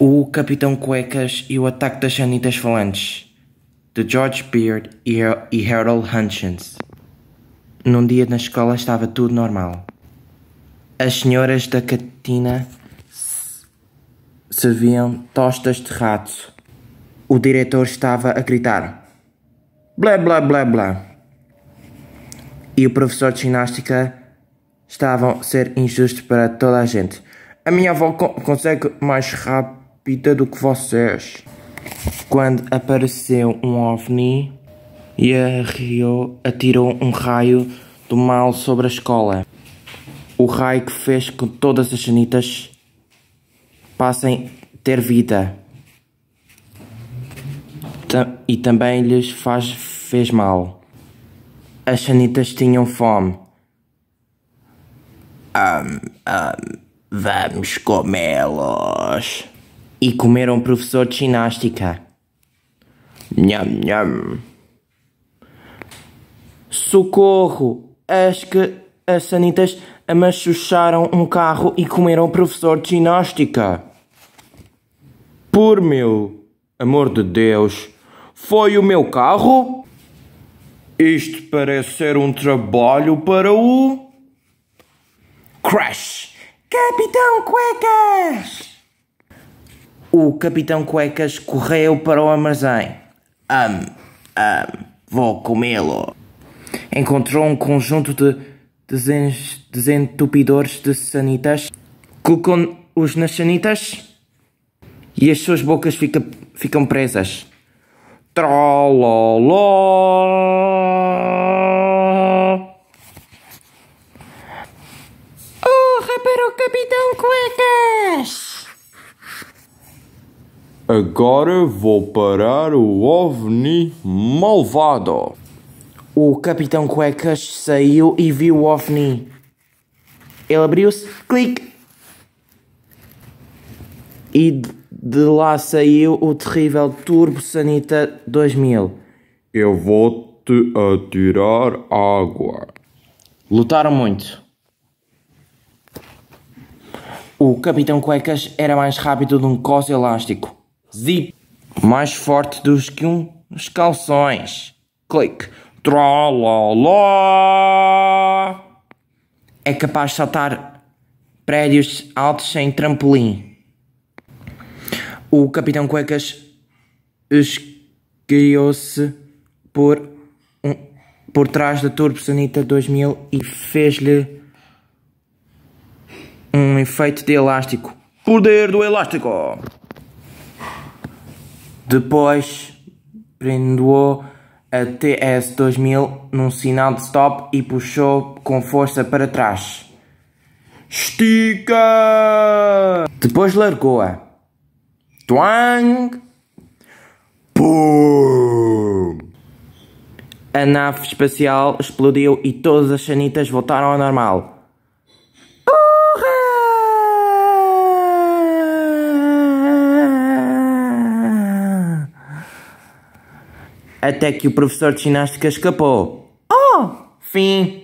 O Capitão Cuecas e o Ataque das Sanitas Falantes, de George Beard e, Harold Hutchins. Num dia na escola estava tudo normal. As senhoras da cantina serviam tostas de rato. O diretor estava a gritar: blá blá blá blá. E o professor de ginástica estava a ser injusto para toda a gente. A minha avó co consegue mais rápido pita do que vocês. Quando apareceu um ovni e a Rio atirou um raio do mal sobre a escola. O raio que fez com que todas as sanitas passem a ter vida. E também lhes faz, fez mal. As sanitas tinham fome. Um, um, vamos comê-los e comer um professor de ginástica. Nham, nham. Socorro! Acho que as sanitas amachucharam um carro e comeram o professor de ginástica. Por meu amor de Deus, foi o meu carro? Isto parece ser um trabalho para o. Crash! Capitão Cuecas! O capitão Cuecas correu para o armazém. Am, um, am, um, vou comê-lo. Encontrou um conjunto de desentupidores de sanitas. Colocou-os nas sanitas e as suas bocas fica, ficam presas. Trololó! Oh, rapero Capitão Cuecas! Agora vou parar o OVNI malvado. O Capitão Cuecas saiu e viu o OVNI. Ele abriu-se, clique! E de lá saiu o terrível Turbo Sanita 2000. Eu vou-te atirar água. Lutaram muito. O Capitão Cuecas era mais rápido de um cos elástico zip mais forte dos que uns calções. Clique. Trololó. É capaz de saltar prédios altos sem trampolim. O Capitão Cuecas esguiou-se por, um, por trás da Turbo Sanita 2000 e fez-lhe um efeito de elástico. Poder do elástico! Depois prendeu a TS-2000 num sinal de stop e puxou com força para trás. Estica! Depois largou-a. Twang! Pum! A nave espacial explodiu e todas as sanitas voltaram ao normal. até que o professor de ginástica escapou. Oh! Fim.